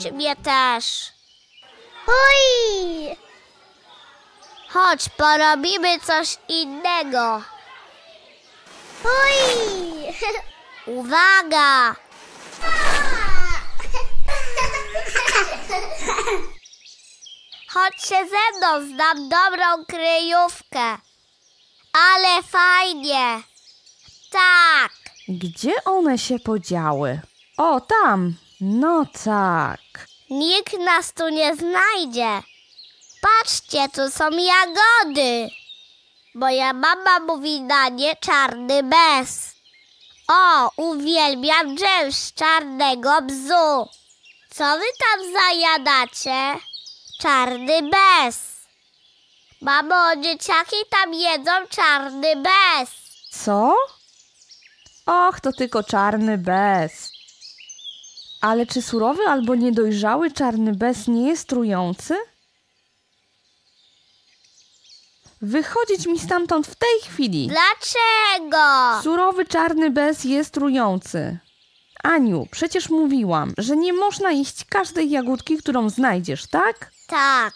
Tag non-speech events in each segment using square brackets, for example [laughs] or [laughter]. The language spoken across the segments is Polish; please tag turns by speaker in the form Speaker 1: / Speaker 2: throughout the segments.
Speaker 1: Ciebie też. Oj! Chodź, porobimy coś innego. Oj! Uwaga! [laughs] się ze mną, znam dobrą kryjówkę. Ale fajnie. Tak.
Speaker 2: Gdzie one się podziały? O, tam! No tak.
Speaker 1: Nikt nas tu nie znajdzie. Patrzcie, tu są jagody. Moja mama mówi na nie czarny bez. O, uwielbiam drzew z czarnego bzu. Co wy tam zajadacie? Czarny bez. Mamo, dzieciaki tam jedzą czarny bez.
Speaker 2: Co? Och, to tylko czarny bez. Ale czy surowy albo niedojrzały czarny bez nie jest trujący? Wychodzić mi stamtąd w tej chwili.
Speaker 1: Dlaczego?
Speaker 2: Surowy czarny bez jest trujący. Aniu, przecież mówiłam, że nie można jeść każdej jagódki, którą znajdziesz, tak? Tak.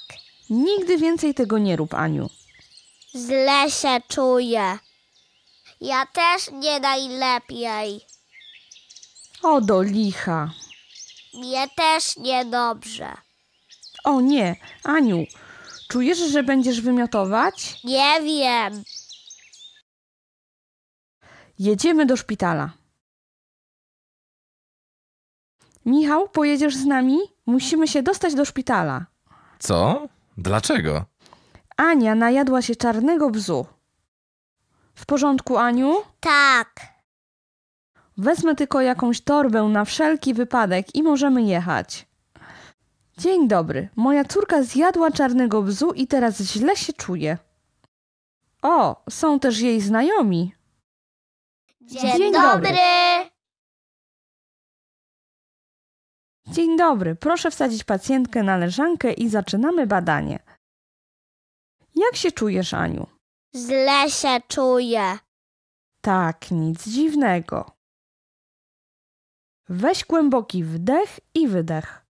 Speaker 2: Nigdy więcej tego nie rób, Aniu.
Speaker 1: Źle się czuję. Ja też nie najlepiej.
Speaker 2: O do licha.
Speaker 1: Mnie też niedobrze.
Speaker 2: O nie, Aniu, czujesz, że będziesz wymiotować? Nie wiem. Jedziemy do szpitala. Michał, pojedziesz z nami? Musimy się dostać do szpitala. Co? Dlaczego? Ania najadła się czarnego bzu. W porządku, Aniu? Tak. Wezmę tylko jakąś torbę na wszelki wypadek i możemy jechać. Dzień dobry. Moja córka zjadła czarnego bzu i teraz źle się czuje. O, są też jej znajomi. Dzień, Dzień dobry. dobry. Dzień dobry. Proszę wsadzić pacjentkę na leżankę i zaczynamy badanie. Jak się czujesz, Aniu?
Speaker 1: Źle się czuję.
Speaker 2: Tak, nic dziwnego. Weź głęboki wdech i wydech.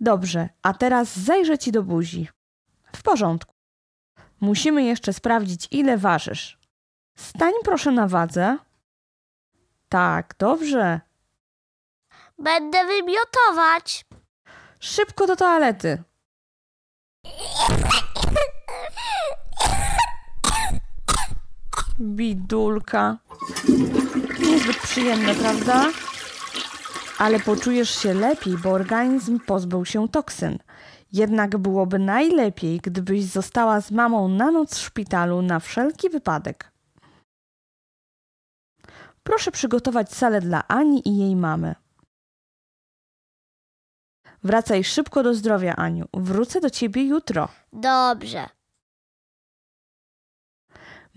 Speaker 2: Dobrze, a teraz zajrzę ci do buzi. W porządku. Musimy jeszcze sprawdzić, ile ważysz. Stań proszę na wadze. Tak, dobrze.
Speaker 1: Będę wymiotować.
Speaker 2: Szybko do toalety. Bidulka. Niezbyt przyjemne, prawda? Ale poczujesz się lepiej, bo organizm pozbył się toksyn. Jednak byłoby najlepiej, gdybyś została z mamą na noc w szpitalu na wszelki wypadek. Proszę przygotować salę dla Ani i jej mamy. Wracaj szybko do zdrowia, Aniu. Wrócę do ciebie jutro. Dobrze.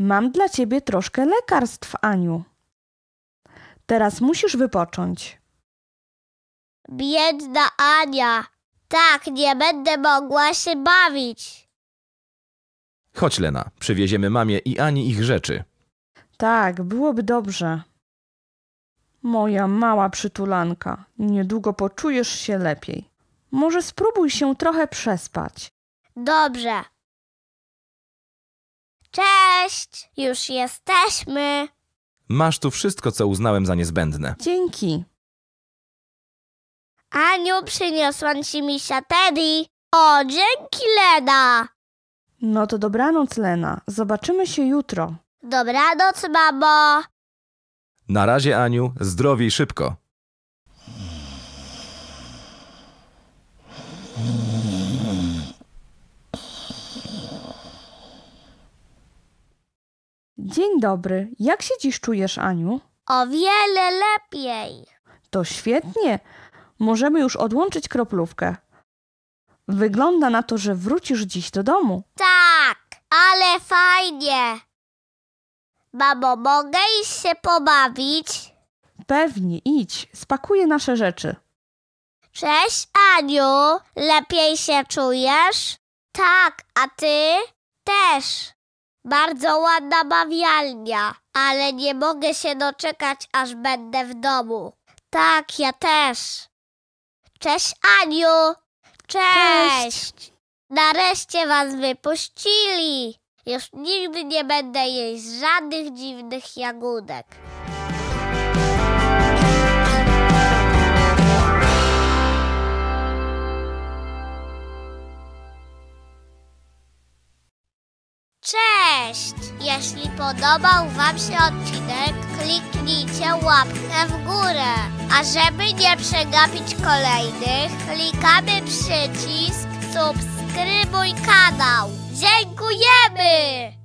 Speaker 2: Mam dla ciebie troszkę lekarstw, Aniu. Teraz musisz wypocząć.
Speaker 1: Biedna Ania. Tak, nie będę
Speaker 2: mogła się bawić. Chodź, Lena, przywieziemy mamie i Ani ich rzeczy. Tak, byłoby dobrze. Moja mała przytulanka, niedługo poczujesz się lepiej. Może spróbuj się trochę przespać.
Speaker 1: Dobrze. Cześć, już jesteśmy.
Speaker 2: Masz tu wszystko, co uznałem za niezbędne.
Speaker 1: Dzięki.
Speaker 2: Aniu, przyniosłam ci misia Teddy. O, dzięki Lena. No to dobranoc, Lena. Zobaczymy się jutro. Dobranoc, mamo. Na razie, Aniu, zdrowiej szybko. Dzień dobry. Jak się dziś czujesz, Aniu?
Speaker 1: O wiele lepiej.
Speaker 2: To świetnie. Możemy już odłączyć kroplówkę. Wygląda na to, że wrócisz dziś do domu.
Speaker 1: Tak, ale fajnie. Mamo, mogę iść się pobawić?
Speaker 2: Pewnie, idź. Spakuję nasze rzeczy.
Speaker 1: Cześć, Aniu. Lepiej się czujesz? Tak, a ty też. Bardzo ładna bawialnia, ale nie mogę się doczekać, aż będę w domu. Tak, ja też. Cześć, Aniu. Cześć. Cześć. Nareszcie was wypuścili. Już nigdy nie będę jeść żadnych dziwnych jagódek. Cześć! Jeśli podobał Wam się odcinek, kliknijcie łapkę w górę. A żeby nie przegapić kolejnych, klikamy przycisk subskrybuj kanał. Dziękujemy!